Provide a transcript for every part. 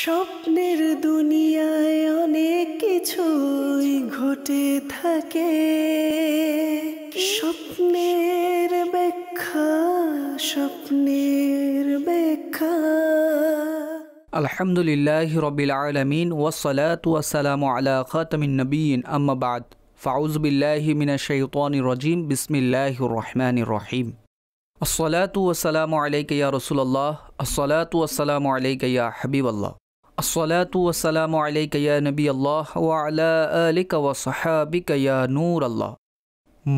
স্বপ্নের দুনিয়ায় অনেক কিছুই ঘটে থাকে স্বপ্নের ব্যাখ্যা স্বপ্নের ব্যাখ্যা আলহামদুলিল্লাহ রবিল আলমিন ওয়াসালাত ওয়াসালাম আলা খাতামিন নবীন আম্মাবাদ ফাউজ বিল্লাহি মিনা শৈতানি রজিম বিসমিল্লাহ রহমান রহিম السلّۃ وسلام علیک رسول اللہ الصلاۃ والسلام یا حبیب اللہ الصلاۃ والسلام وسلم یا نبی اللہ آلک وصحابک یا نور اللہ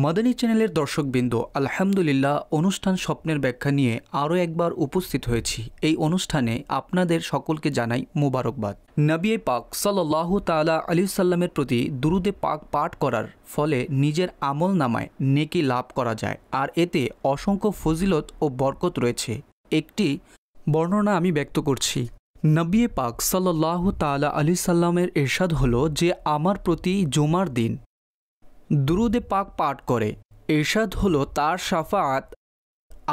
মাদানী চ্যানেলের দর্শকবৃন্দ আলহামদুলিল্লাহ অনুষ্ঠান স্বপ্নের ব্যাখ্যা নিয়ে আরও একবার উপস্থিত হয়েছি এই অনুষ্ঠানে আপনাদের সকলকে জানাই মোবারকবাদ নবী পাক সাল্লাহ তালা আলি সাল্লামের প্রতি দুরুদে পাক পাঠ করার ফলে নিজের আমল নামায় নেকি লাভ করা যায় আর এতে অসংখ্য ফজিলত ও বরকত রয়েছে একটি বর্ণনা আমি ব্যক্ত করছি নবী পাক সাল্লাহ তালা আলি সাল্লামের এরশাদ হল যে আমার প্রতি জুমার দিন দুরুদে পাক পাঠ করে এরশাদ হলো তার সাফাত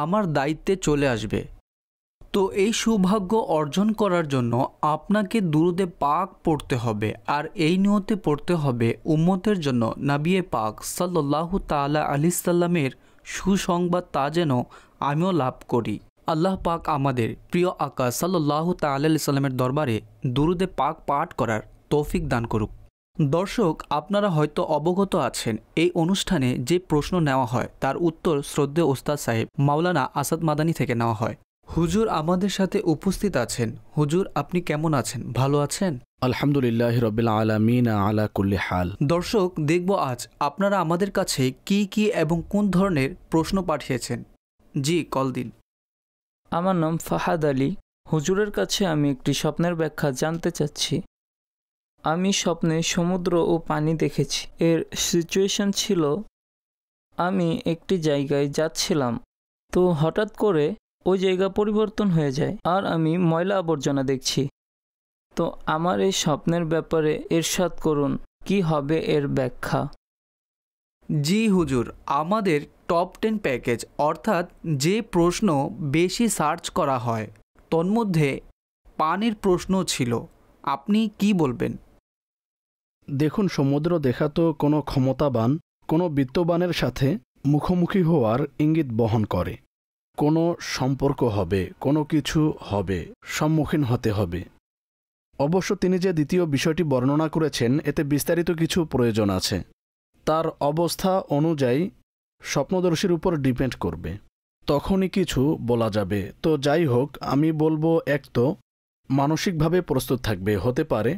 আমার দায়িত্বে চলে আসবে তো এই সৌভাগ্য অর্জন করার জন্য আপনাকে দুরুদে পাক পড়তে হবে আর এই নিয়তে পড়তে হবে উম্মতের জন্য নাবিয়ে পাক সাল্লাহ তালা আলি সাল্লামের সুসংবাদ তা যেন আমিও লাভ করি আল্লাহ পাক আমাদের প্রিয় আকা সাল্লাহ তাল্লাহ সাল্লামের দরবারে দুরুদে পাক পাঠ করার তৌফিক দান করুক দর্শক আপনারা হয়তো অবগত আছেন এই অনুষ্ঠানে যে প্রশ্ন নেওয়া হয় তার উত্তর শ্রদ্ধেয় ওস্তাদ সাহেব মাওলানা আসাদ মাদানি থেকে নেওয়া হয় হুজুর আমাদের সাথে উপস্থিত আছেন হুজুর আপনি কেমন আছেন ভালো আছেন আলহামদুলিল্লাহ রবিল আলা কুল্লি হাল দর্শক দেখব আজ আপনারা আমাদের কাছে কি কি এবং কোন ধরনের প্রশ্ন পাঠিয়েছেন জি কল দিন আমার নাম ফাহাদ আলী হুজুরের কাছে আমি একটি স্বপ্নের ব্যাখ্যা জানতে চাচ্ছি আমি স্বপ্নে সমুদ্র ও পানি দেখেছি এর সিচুয়েশন ছিল আমি একটি জায়গায় যাচ্ছিলাম তো হঠাৎ করে ওই জায়গা পরিবর্তন হয়ে যায় আর আমি ময়লা আবর্জনা দেখছি তো আমার এই স্বপ্নের ব্যাপারে এরশাদ করুন কি হবে এর ব্যাখ্যা জি হুজুর আমাদের টপ টেন প্যাকেজ অর্থাৎ যে প্রশ্ন বেশি সার্চ করা হয় তন্মধ্যে পানির প্রশ্ন ছিল আপনি কি বলবেন দেখুন সমুদ্র দেখা তো কোনো ক্ষমতাবান কোনো বিত্তবানের সাথে মুখোমুখি হওয়ার ইঙ্গিত বহন করে কোনো সম্পর্ক হবে কোনো কিছু হবে সম্মুখীন হতে হবে অবশ্য তিনি যে দ্বিতীয় বিষয়টি বর্ণনা করেছেন এতে বিস্তারিত কিছু প্রয়োজন আছে তার অবস্থা অনুযায়ী স্বপ্নদর্শীর উপর ডিপেন্ড করবে তখনই কিছু বলা যাবে তো যাই হোক আমি বলবো এক তো মানসিকভাবে প্রস্তুত থাকবে হতে পারে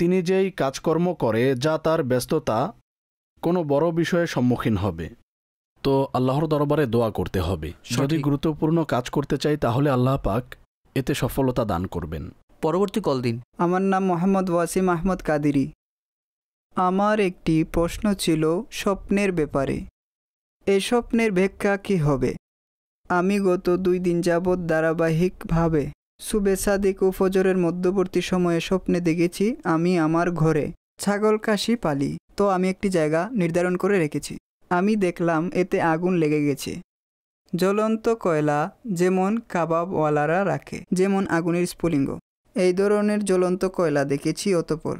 তিনি যেই কাজকর্ম করে যা তার ব্যস্ততা কোনো বড় বিষয়ে সম্মুখীন হবে তো আল্লাহর দরবারে দোয়া করতে হবে যদি গুরুত্বপূর্ণ কাজ করতে চাই তাহলে আল্লাহ পাক এতে সফলতা দান করবেন পরবর্তী কল দিন আমার নাম মোহাম্মদ ওয়াসিম আহমদ কাদিরি আমার একটি প্রশ্ন ছিল স্বপ্নের ব্যাপারে এ স্বপ্নের ব্যাখ্যা কী হবে আমি গত দুই দিন যাবৎ ধারাবাহিকভাবে সুবে সাদিক ও ফজরের মধ্যবর্তী সময়ে স্বপ্নে দেখেছি আমি আমার ঘরে ছাগল কাশি পালি তো আমি একটি জায়গা নির্ধারণ করে রেখেছি আমি দেখলাম এতে আগুন লেগে গেছে জ্বলন্ত কয়লা যেমন কাবাবওয়ালারা রাখে যেমন আগুনের স্ফুলিঙ্গ এই ধরনের জ্বলন্ত কয়লা দেখেছি অতপর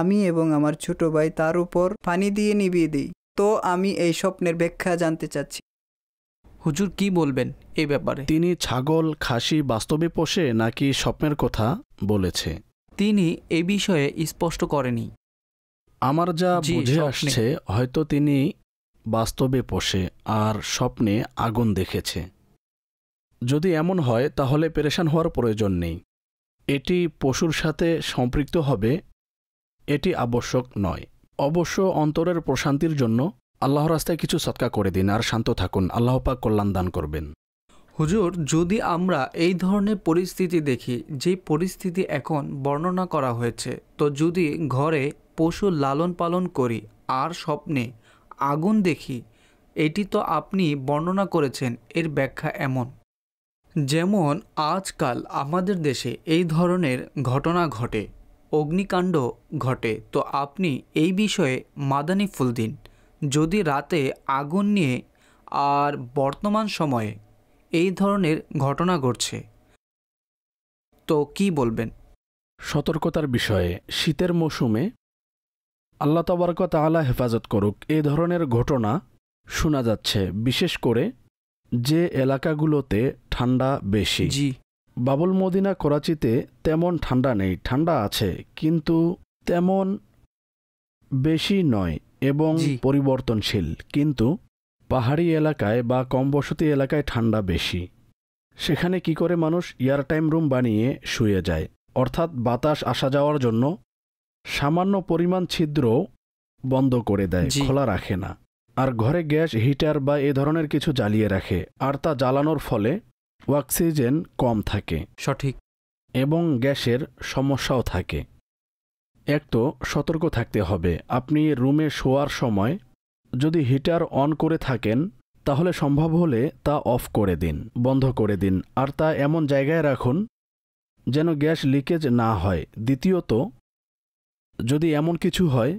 আমি এবং আমার ছোট ভাই তার উপর পানি দিয়ে নিবিয়ে দিই তো আমি এই স্বপ্নের ব্যাখ্যা জানতে চাচ্ছি হুজুর কি বলবেন এ ব্যাপারে তিনি ছাগল খাসি বাস্তবে পোষে নাকি স্বপ্নের কথা বলেছে তিনি এ বিষয়ে স্পষ্ট করেনি আমার যা বুঝে আসছে হয়তো তিনি বাস্তবে পোষে আর স্বপ্নে আগুন দেখেছে যদি এমন হয় তাহলে পেরেশান হওয়ার প্রয়োজন নেই এটি পশুর সাথে সম্পৃক্ত হবে এটি আবশ্যক নয় অবশ্য অন্তরের প্রশান্তির জন্য আল্লাহ রাস্তায় কিছু সৎকা করে দিন আর শান্ত থাকুন আল্লাহ পাক কল্যাণ দান করবেন হুজুর যদি আমরা এই ধরনের পরিস্থিতি দেখি যে পরিস্থিতি এখন বর্ণনা করা হয়েছে তো যদি ঘরে পশু লালন পালন করি আর স্বপ্নে আগুন দেখি এটি তো আপনি বর্ণনা করেছেন এর ব্যাখ্যা এমন যেমন আজকাল আমাদের দেশে এই ধরনের ঘটনা ঘটে অগ্নিকাণ্ড ঘটে তো আপনি এই বিষয়ে মাদানি ফুল দিন যদি রাতে আগুন নিয়ে আর বর্তমান সময়ে এই ধরনের ঘটনা ঘটছে তো কি বলবেন সতর্কতার বিষয়ে শীতের মৌসুমে আল্লাহ তবরকত আলা হেফাজত করুক এ ধরনের ঘটনা শোনা যাচ্ছে বিশেষ করে যে এলাকাগুলোতে ঠান্ডা বেশি জি বাবুল মদিনা করাচিতে তেমন ঠান্ডা নেই ঠান্ডা আছে কিন্তু তেমন বেশি নয় এবং পরিবর্তনশীল কিন্তু পাহাড়ি এলাকায় বা কম বসতি এলাকায় ঠান্ডা বেশি সেখানে কি করে মানুষ এয়ারটাইম রুম বানিয়ে শুয়ে যায় অর্থাৎ বাতাস আসা যাওয়ার জন্য সামান্য পরিমাণ ছিদ্র বন্ধ করে দেয় খোলা রাখে না আর ঘরে গ্যাস হিটার বা এ ধরনের কিছু জ্বালিয়ে রাখে আর তা জ্বালানোর ফলে অক্সিজেন কম থাকে সঠিক এবং গ্যাসের সমস্যাও থাকে এক তো সতর্ক থাকতে হবে আপনি রুমে শোয়ার সময় যদি হিটার অন করে থাকেন তাহলে সম্ভব হলে তা অফ করে দিন বন্ধ করে দিন আর তা এমন জায়গায় রাখুন যেন গ্যাস লিকেজ না হয় দ্বিতীয়ত যদি এমন কিছু হয়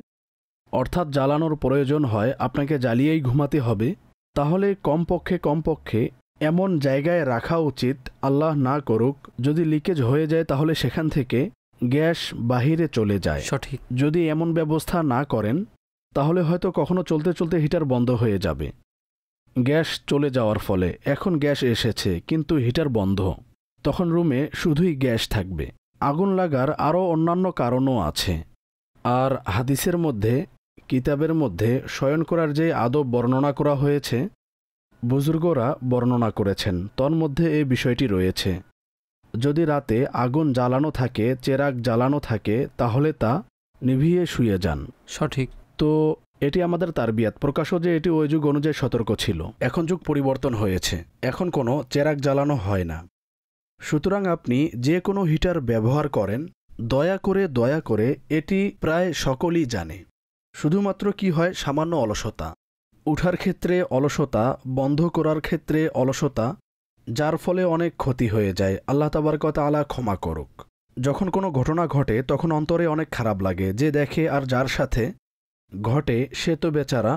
অর্থাৎ জ্বালানোর প্রয়োজন হয় আপনাকে জ্বালিয়েই ঘুমাতে হবে তাহলে কমপক্ষে কমপক্ষে এমন জায়গায় রাখা উচিত আল্লাহ না করুক যদি লিকেজ হয়ে যায় তাহলে সেখান থেকে গ্যাস বাহিরে চলে যায় সঠিক যদি এমন ব্যবস্থা না করেন তাহলে হয়তো কখনো চলতে চলতে হিটার বন্ধ হয়ে যাবে গ্যাস চলে যাওয়ার ফলে এখন গ্যাস এসেছে কিন্তু হিটার বন্ধ তখন রুমে শুধুই গ্যাস থাকবে আগুন লাগার আরও অন্যান্য কারণও আছে আর হাদিসের মধ্যে কিতাবের মধ্যে শয়ন করার যে আদব বর্ণনা করা হয়েছে বুজুর্গরা বর্ণনা করেছেন তন্মধ্যে এ বিষয়টি রয়েছে যদি রাতে আগুন জ্বালানো থাকে চেরাগ জ্বালানো থাকে তাহলে তা নিভিয়ে শুয়ে যান সঠিক তো এটি আমাদের তারবিয়াত প্রকাশও যে এটি ওই যুগ অনুযায়ী সতর্ক ছিল এখন যুগ পরিবর্তন হয়েছে এখন কোনো চেরাক জ্বালানো হয় না সুতরাং আপনি যে কোনো হিটার ব্যবহার করেন দয়া করে দয়া করে এটি প্রায় সকলেই জানে শুধুমাত্র কি হয় সামান্য অলসতা উঠার ক্ষেত্রে অলসতা বন্ধ করার ক্ষেত্রে অলসতা যার ফলে অনেক ক্ষতি হয়ে যায় আল্লাহ কথা আলা ক্ষমা করুক যখন কোনো ঘটনা ঘটে তখন অন্তরে অনেক খারাপ লাগে যে দেখে আর যার সাথে ঘটে সে তো বেচারা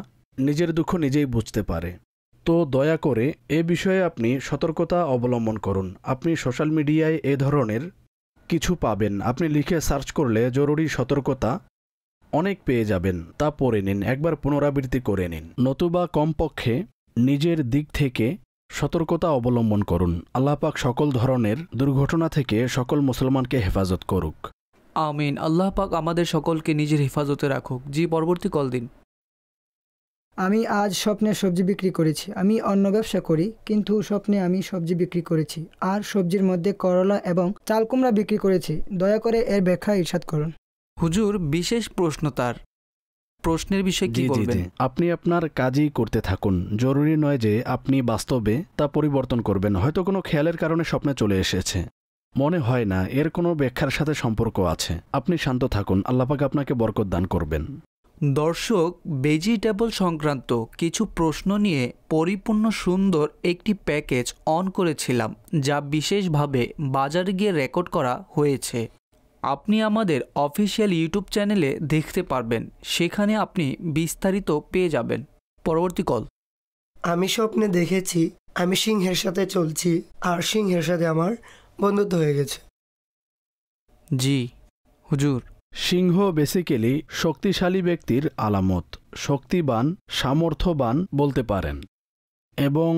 নিজের দুঃখ নিজেই বুঝতে পারে তো দয়া করে এ বিষয়ে আপনি সতর্কতা অবলম্বন করুন আপনি সোশ্যাল মিডিয়ায় এ ধরনের কিছু পাবেন আপনি লিখে সার্চ করলে জরুরি সতর্কতা অনেক পেয়ে যাবেন তা পড়ে নিন একবার পুনরাবৃত্তি করে নিন নতুবা কমপক্ষে নিজের দিক থেকে সতর্কতা অবলম্বন করুন আল্লাপাক সকল ধরনের দুর্ঘটনা থেকে সকল মুসলমানকে হেফাজত করুক আমিন আল্লাহ পাক আমাদের সকলকে নিজের হেফাজতে রাখুক জি পরবর্তী কল দিন আমি আজ স্বপ্নে সবজি বিক্রি করেছি আমি অন্য ব্যবসা করি কিন্তু স্বপ্নে আমি সবজি বিক্রি করেছি আর সবজির মধ্যে করলা এবং চালকুমড়া বিক্রি করেছি দয়া করে এর ব্যাখ্যা ইরশাদ করুন হুজুর বিশেষ প্রশ্ন তার প্রশ্নের বিষয়ে কি বলবেন আপনি আপনার কাজই করতে থাকুন জরুরি নয় যে আপনি বাস্তবে তা পরিবর্তন করবেন হয়তো কোনো খেয়ালের কারণে স্বপ্নে চলে এসেছে মনে হয় না এর কোনো ব্যাখ্যার সাথে সম্পর্ক আছে আপনি শান্ত থাকুন আল্লাপাক আপনাকে বরকত দান করবেন দর্শক ভেজিটেবল সংক্রান্ত কিছু প্রশ্ন নিয়ে পরিপূর্ণ সুন্দর একটি প্যাকেজ অন করেছিলাম যা বিশেষভাবে বাজারে গিয়ে রেকর্ড করা হয়েছে আপনি আমাদের অফিসিয়াল ইউটিউব চ্যানেলে দেখতে পারবেন সেখানে আপনি বিস্তারিত পেয়ে যাবেন পরবর্তী কল আমি স্বপ্নে দেখেছি আমি সিংহের সাথে চলছি আর সিংহের সাথে আমার বন্ধুত্ব হয়ে গেছে জি হুজুর সিংহ বেসিক্যালি শক্তিশালী ব্যক্তির আলামত শক্তিবান সামর্থ্যবান বলতে পারেন এবং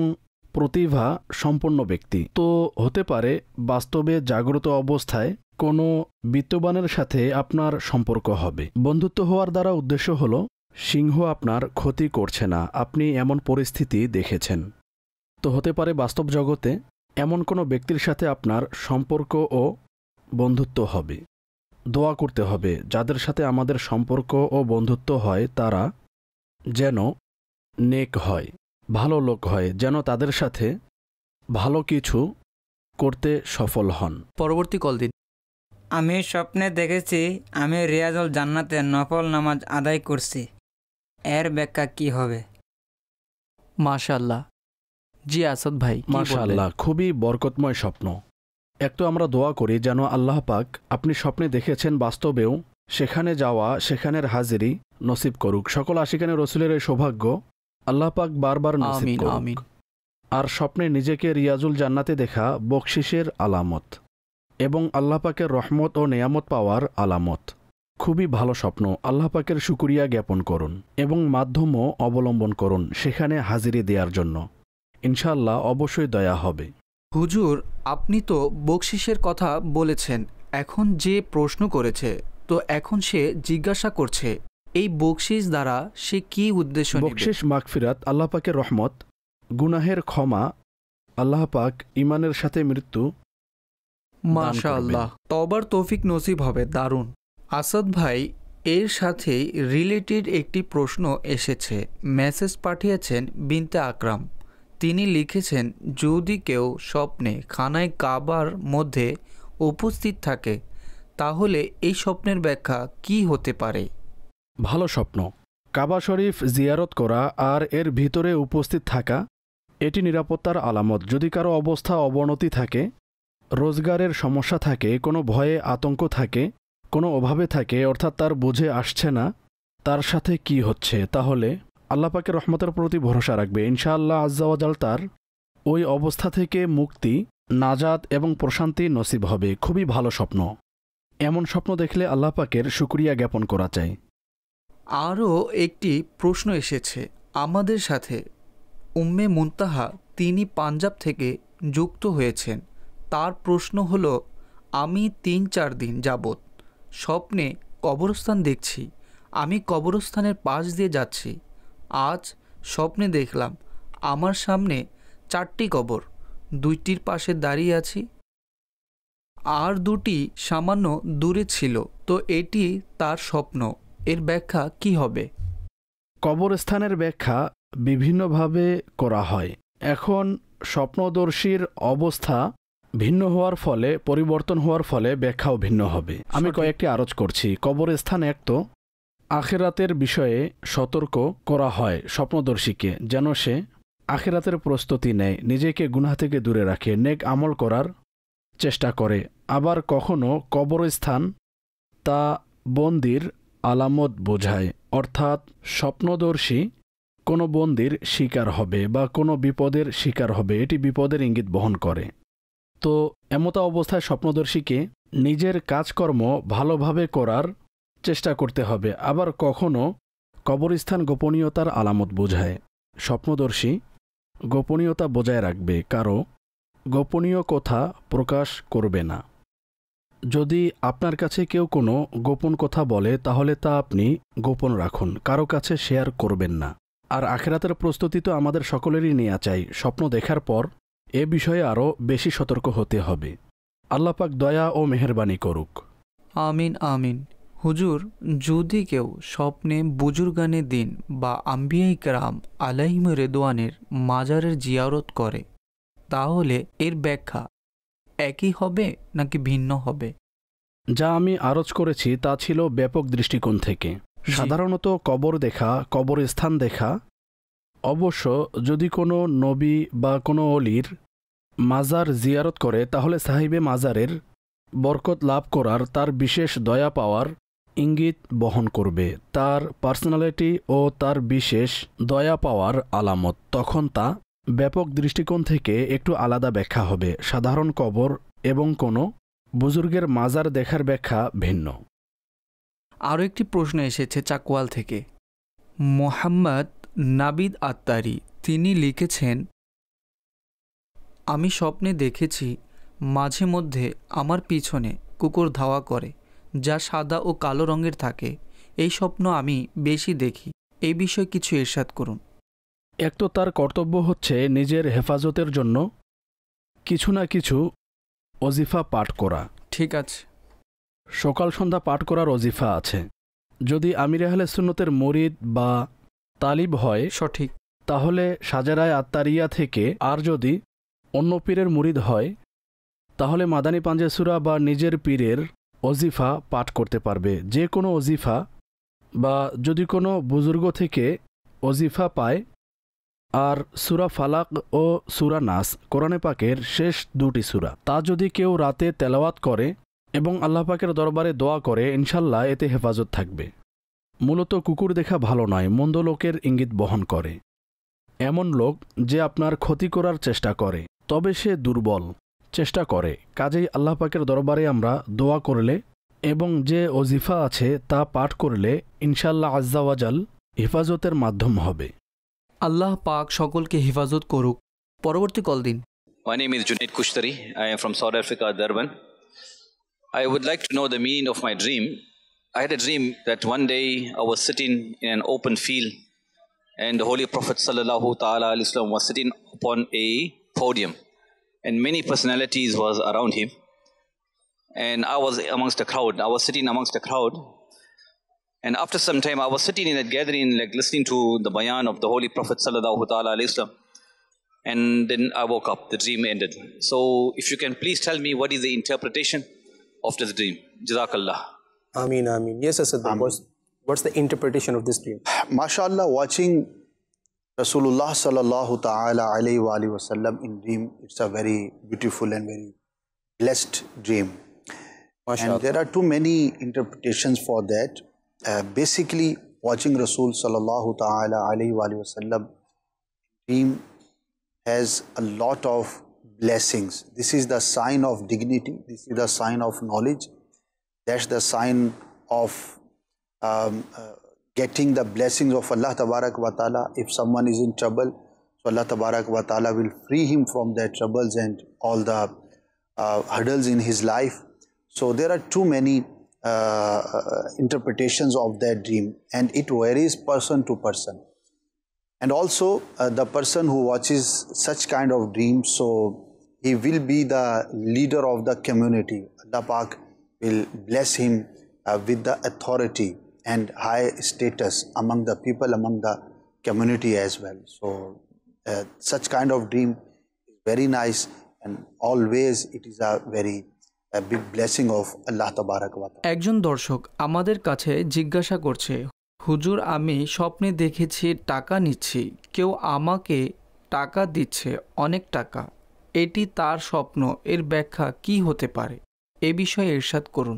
প্রতিভা সম্পন্ন ব্যক্তি তো হতে পারে বাস্তবে জাগ্রত অবস্থায় কোনো বিত্তবানের সাথে আপনার সম্পর্ক হবে বন্ধুত্ব হওয়ার দ্বারা উদ্দেশ্য হল সিংহ আপনার ক্ষতি করছে না আপনি এমন পরিস্থিতি দেখেছেন তো হতে পারে বাস্তব জগতে এমন কোনো ব্যক্তির সাথে আপনার সম্পর্ক ও বন্ধুত্ব হবে দোয়া করতে হবে যাদের সাথে আমাদের সম্পর্ক ও বন্ধুত্ব হয় তারা যেন নেক হয় ভালো লোক হয় যেন তাদের সাথে ভালো কিছু করতে সফল হন পরবর্তী কল দিন আমি স্বপ্নে দেখেছি আমি রিয়াজল জান্নাতে নফল নামাজ আদায় করছি এর ব্যাখ্যা কি হবে মাশাল্লাহ জি আসাদ ভাই মাশাল্লাহ খুবই বরকতময় স্বপ্ন এক তো আমরা দোয়া করি যেন আল্লাহ পাক আপনি স্বপ্নে দেখেছেন বাস্তবেও সেখানে যাওয়া সেখানের হাজিরি নসিব করুক সকল আশিকানে রসুলের এই সৌভাগ্য আল্লাহ পাক বারবার আমিন আমিন আর স্বপ্নে নিজেকে রিয়াজুল জান্নাতে দেখা বকশিসের আলামত এবং আল্লাহ পাকের রহমত ও নেয়ামত পাওয়ার আলামত খুবই ভালো স্বপ্ন আল্লাহ পাকের সুকুরিয়া জ্ঞাপন করুন এবং মাধ্যমও অবলম্বন করুন সেখানে হাজিরি দেওয়ার জন্য ইনশাল্লাহ অবশ্যই দয়া হবে হুজুর আপনি তো বকশিসের কথা বলেছেন এখন যে প্রশ্ন করেছে তো এখন সে জিজ্ঞাসা করছে এই বকশিস দ্বারা সে কি উদ্দেশ্য বকশিস মাগফিরাত আল্লাহ পাকের রহমত গুনাহের ক্ষমা আল্লাহ পাক ইমানের সাথে মৃত্যু মাশা আল্লাহ তবার তৌফিক নসিব হবে দারুণ আসাদ ভাই এর সাথেই রিলেটেড একটি প্রশ্ন এসেছে মেসেজ পাঠিয়েছেন বিনতে আকরাম তিনি লিখেছেন যদি কেউ স্বপ্নে খানায় কাবার মধ্যে উপস্থিত থাকে তাহলে এই স্বপ্নের ব্যাখ্যা কি হতে পারে ভালো স্বপ্ন কাবা শরীফ জিয়ারত করা আর এর ভিতরে উপস্থিত থাকা এটি নিরাপত্তার আলামত যদি কারো অবস্থা অবনতি থাকে রোজগারের সমস্যা থাকে কোনো ভয়ে আতঙ্ক থাকে কোনো অভাবে থাকে অর্থাৎ তার বুঝে আসছে না তার সাথে কি হচ্ছে তাহলে আল্লাপাকে রহমতের প্রতি ভরসা রাখবে ইনশাআল্লাহ আজ্জাওয়াজাল তার ওই অবস্থা থেকে মুক্তি নাজাত এবং প্রশান্তি নসিব হবে খুবই ভালো স্বপ্ন এমন স্বপ্ন দেখলে আল্লাপাকের সুক্রিয়া জ্ঞাপন করা চায় আরও একটি প্রশ্ন এসেছে আমাদের সাথে উম্মে মুন্তাহা তিনি পাঞ্জাব থেকে যুক্ত হয়েছেন তার প্রশ্ন হল আমি তিন চার দিন যাবৎ স্বপ্নে কবরস্থান দেখছি আমি কবরস্থানের পাশ দিয়ে যাচ্ছি আজ স্বপ্নে দেখলাম আমার সামনে চারটি কবর দুইটির পাশে দাঁড়িয়ে আছি আর দুটি সামান্য দূরে ছিল তো এটি তার স্বপ্ন এর ব্যাখ্যা কি হবে কবরস্থানের ব্যাখ্যা বিভিন্নভাবে করা হয় এখন স্বপ্নদর্শীর অবস্থা ভিন্ন হওয়ার ফলে পরিবর্তন হওয়ার ফলে ব্যাখ্যাও ভিন্ন হবে আমি কয়েকটি আরজ করছি কবরস্থান এক তো আখেরাতের বিষয়ে সতর্ক করা হয় স্বপ্নদর্শীকে যেন সে আখেরাতের প্রস্তুতি নেয় নিজেকে গুনা থেকে দূরে রাখে নেক আমল করার চেষ্টা করে আবার কখনো কবরস্থান তা বন্দির আলামত বোঝায় অর্থাৎ স্বপ্নদর্শী কোনো বন্দির শিকার হবে বা কোনো বিপদের শিকার হবে এটি বিপদের ইঙ্গিত বহন করে তো এমতা অবস্থায় স্বপ্নদর্শীকে নিজের কাজকর্ম ভালোভাবে করার চেষ্টা করতে হবে আবার কখনো কবরস্থান গোপনীয়তার আলামত বোঝায় স্বপ্নদর্শী গোপনীয়তা বজায় রাখবে কারো গোপনীয় কথা প্রকাশ করবে না যদি আপনার কাছে কেউ কোনো গোপন কথা বলে তাহলে তা আপনি গোপন রাখুন কারো কাছে শেয়ার করবেন না আর আখেরাতের প্রস্তুতি তো আমাদের সকলেরই নেওয়া চাই স্বপ্ন দেখার পর এ বিষয়ে আরও বেশি সতর্ক হতে হবে আল্লাপাক দয়া ও মেহরবানি করুক আমিন আমিন হুজুর যদি কেউ স্বপ্নে বুজুর্গানে দিন বা আম্বিয়াই কারাম আলাইম রেদোয়ানের মাজারের জিয়ারত করে তাহলে এর ব্যাখ্যা একই হবে নাকি ভিন্ন হবে যা আমি আরজ করেছি তা ছিল ব্যাপক দৃষ্টিকোণ থেকে সাধারণত কবর দেখা কবরস্থান দেখা অবশ্য যদি কোনো নবী বা কোনো অলির মাজার জিয়ারত করে তাহলে সাহিবে মাজারের বরকত লাভ করার তার বিশেষ দয়া পাওয়ার ইঙ্গিত বহন করবে তার পার্সোনালিটি ও তার বিশেষ দয়া পাওয়ার আলামত তখন তা ব্যাপক দৃষ্টিকোণ থেকে একটু আলাদা ব্যাখ্যা হবে সাধারণ কবর এবং কোনো বুজুর্গের মাজার দেখার ব্যাখ্যা ভিন্ন আরও একটি প্রশ্ন এসেছে চাকুয়াল থেকে মোহাম্মদ নাবিদ আত্তারি তিনি লিখেছেন আমি স্বপ্নে দেখেছি মাঝে মধ্যে আমার পিছনে কুকুর ধাওয়া করে যা সাদা ও কালো রঙের থাকে এই স্বপ্ন আমি বেশি দেখি এই বিষয়ে কিছু এরশাদ করুন এক তো তার কর্তব্য হচ্ছে নিজের হেফাজতের জন্য কিছু না কিছু অজিফা পাঠ করা ঠিক আছে সকাল সন্ধ্যা পাঠ করার অজিফা আছে যদি আমির আহলে সুন্নতের মরিদ বা তালিব হয় সঠিক তাহলে সাজারায় আত্মারিয়া থেকে আর যদি অন্য পীরের মুরিদ হয় তাহলে মাদানী পাঞ্জেসুরা বা নিজের পীরের অজিফা পাঠ করতে পারবে যে কোনো অজিফা বা যদি কোনো বুজুর্গ থেকে অজিফা পায় আর সুরা ফালাক ও সুরা নাস কোরআনে পাকের শেষ দুটি সুরা তা যদি কেউ রাতে তেলাওয়াত করে এবং আল্লাহ পাকের দরবারে দোয়া করে ইনশাল্লাহ এতে হেফাজত থাকবে মূলত কুকুর দেখা ভালো নয় মন্দ লোকের ইঙ্গিত বহন করে এমন লোক যে আপনার ক্ষতি করার চেষ্টা করে তবে সে দুর্বল চেষ্টা করে কাজেই আল্লাহ পাকের দরবারে আমরা দোয়া করলে এবং যে অজিফা আছে তা পাঠ করলে ইনশাল্লাহ আজ্জাওয়াজাল হেফাজতের মাধ্যম হবে আল্লাহ পাক সকলকে হেফাজত করুক পরবর্তী কল দিন My name is Junaid Kushtari. I am from South Africa, Durban. I would like to know the meaning of my dream. I had a dream that one day I was sitting in an open field and the Holy Prophet sallallahu ta'ala was sitting upon a podium and many personalities was around him. And I was amongst the crowd. I was sitting amongst the crowd and after some time, I was sitting in that gathering, like listening to the bayan of the Holy Prophet Sallallahu Alaihi Wasallam. And then I woke up, the dream ended. So if you can please tell me what is the interpretation of this dream? Jazakallah. Ameen, Ameen. Yes, Asad, what's, what's the interpretation of this dream? MashaAllah, watching Rasulullah sallallahu wasallam in dream, it's a very beautiful and very blessed dream. And there are too many interpretations for that. Uh, basically watching Rasul sallallahu ta'ala alayhi wasallam, dream has a lot of blessings. This is the sign of dignity. This is the sign of knowledge. That's the sign of um, uh, getting the blessings of Allah tabarak wa ta'ala. If someone is in trouble, so Allah tabarak wa ta'ala will free him from their troubles and all the uh, hurdles in his life. So there are too many uh, interpretations of their dream and it varies person to person and also uh, the person who watches such kind of dream so he will be the leader of the community the park will bless him uh, with the authority and high status among the people among the community as well so uh, such kind of dream is very nice and always it is a very একজন দর্শক আমাদের কাছে জিজ্ঞাসা করছে হুজুর আমি স্বপ্নে দেখেছি টাকা নিচ্ছি কেউ আমাকে টাকা দিচ্ছে অনেক টাকা এটি তার স্বপ্ন এর ব্যাখ্যা কি হতে পারে এ বিষয়ে এরশাদ করুন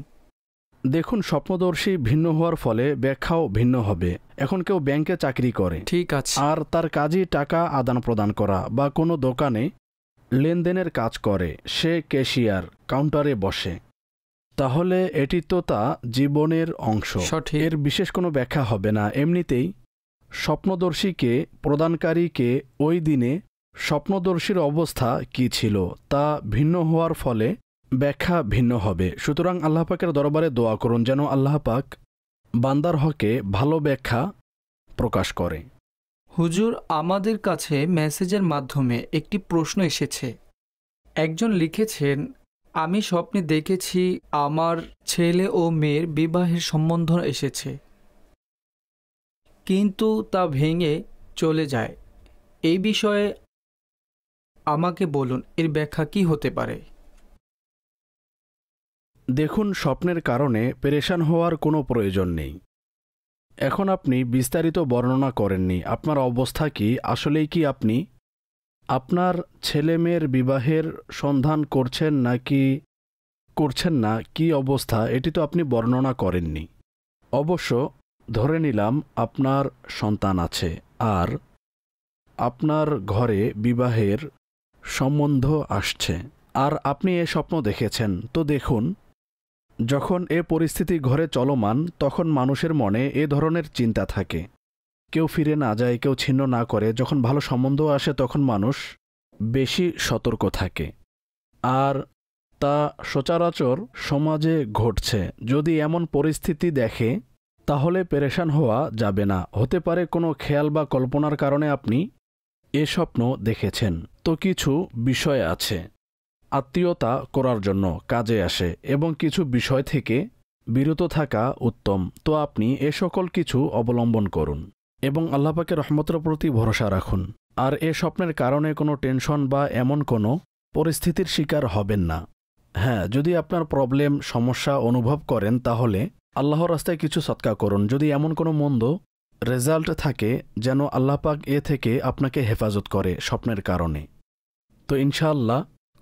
দেখুন স্বপ্নদর্শী ভিন্ন হওয়ার ফলে ব্যাখ্যাও ভিন্ন হবে এখন কেউ ব্যাংকে চাকরি করে ঠিক আছে আর তার কাজই টাকা আদান প্রদান করা বা কোনো দোকানে লেনদেনের কাজ করে সে ক্যাশিয়ার কাউন্টারে বসে তাহলে এটি তো তা জীবনের অংশ এর বিশেষ কোনো ব্যাখ্যা হবে না এমনিতেই স্বপ্নদর্শীকে প্রদানকারীকে ওই দিনে স্বপ্নদর্শীর অবস্থা কি ছিল তা ভিন্ন হওয়ার ফলে ব্যাখ্যা ভিন্ন হবে সুতরাং আল্লাহপাকের দরবারে দোয়া করুন যেন আল্লাহ পাক বান্দার হকে ভালো ব্যাখ্যা প্রকাশ করে হুজুর আমাদের কাছে মেসেজের মাধ্যমে একটি প্রশ্ন এসেছে একজন লিখেছেন আমি স্বপ্নে দেখেছি আমার ছেলে ও মেয়ের বিবাহের সম্বন্ধ এসেছে কিন্তু তা ভেঙে চলে যায় এই বিষয়ে আমাকে বলুন এর ব্যাখ্যা কি হতে পারে দেখুন স্বপ্নের কারণে পেরেশান হওয়ার কোনো প্রয়োজন নেই এখন আপনি বিস্তারিত বর্ণনা করেননি আপনার অবস্থা কি আসলেই কি আপনি আপনার ছেলেমেয়ের বিবাহের সন্ধান করছেন নাকি করছেন না কি অবস্থা এটি তো আপনি বর্ণনা করেননি অবশ্য ধরে নিলাম আপনার সন্তান আছে আর আপনার ঘরে বিবাহের সম্বন্ধ আসছে আর আপনি এ স্বপ্ন দেখেছেন তো দেখুন যখন এ পরিস্থিতি ঘরে চলমান তখন মানুষের মনে এ ধরনের চিন্তা থাকে কেউ ফিরে না যায় কেউ ছিন্ন না করে যখন ভালো সম্বন্ধ আসে তখন মানুষ বেশি সতর্ক থাকে আর তা সচরাচর সমাজে ঘটছে যদি এমন পরিস্থিতি দেখে তাহলে পেরেশান হওয়া যাবে না হতে পারে কোনো খেয়াল বা কল্পনার কারণে আপনি এ স্বপ্ন দেখেছেন তো কিছু বিষয় আছে আত্মীয়তা করার জন্য কাজে আসে এবং কিছু বিষয় থেকে বিরত থাকা উত্তম তো আপনি এ সকল কিছু অবলম্বন করুন এবং আল্লাপাকে রহমতের প্রতি ভরসা রাখুন আর এ স্বপ্নের কারণে কোনো টেনশন বা এমন কোনো পরিস্থিতির শিকার হবেন না হ্যাঁ যদি আপনার প্রবলেম সমস্যা অনুভব করেন তাহলে আল্লাহর রাস্তায় কিছু সৎকা করুন যদি এমন কোনো মন্দ রেজাল্ট থাকে যেন আল্লাপাক এ থেকে আপনাকে হেফাজত করে স্বপ্নের কারণে তো ইনশাআল্লাহ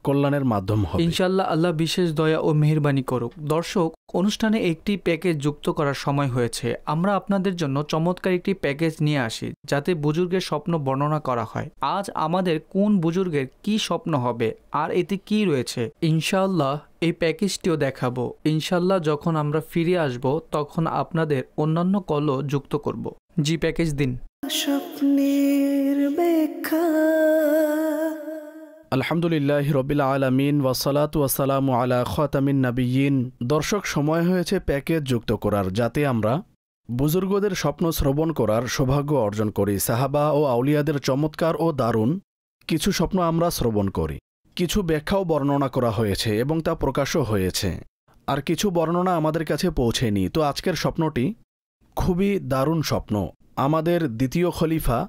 কল্যাণের মাধ্যম হবে ইনশাল্লাহ আল্লাহ বিশেষ দয়া ও মেহরবানি করুক দর্শক অনুষ্ঠানে একটি প্যাকেজ যুক্ত করার সময় হয়েছে আমরা আপনাদের জন্য চমৎকার একটি প্যাকেজ নিয়ে আসি যাতে বুজুর্গের স্বপ্ন বর্ণনা করা হয় আজ আমাদের কোন বুজুর্গের কি স্বপ্ন হবে আর এতে কি রয়েছে ইনশাল্লাহ এই প্যাকেজটিও দেখাবো ইনশাল্লাহ যখন আমরা ফিরে আসব তখন আপনাদের অন্যান্য কলও যুক্ত করব জি প্যাকেজ দিন স্বপ্নের ব্যাখ্যা আলহামদুলিল্লাহ রবিল আলমিন ওয়াসালাত ওয়াসালাম আলা খতামিন নাবিয়িন দর্শক সময় হয়েছে প্যাকেজ যুক্ত করার যাতে আমরা বুজুর্গদের স্বপ্ন শ্রবণ করার সৌভাগ্য অর্জন করি সাহাবা ও আউলিয়াদের চমৎকার ও দারুণ কিছু স্বপ্ন আমরা শ্রবণ করি কিছু ব্যাখ্যাও বর্ণনা করা হয়েছে এবং তা প্রকাশও হয়েছে আর কিছু বর্ণনা আমাদের কাছে পৌঁছেনি তো আজকের স্বপ্নটি খুবই দারুণ স্বপ্ন আমাদের দ্বিতীয় খলিফা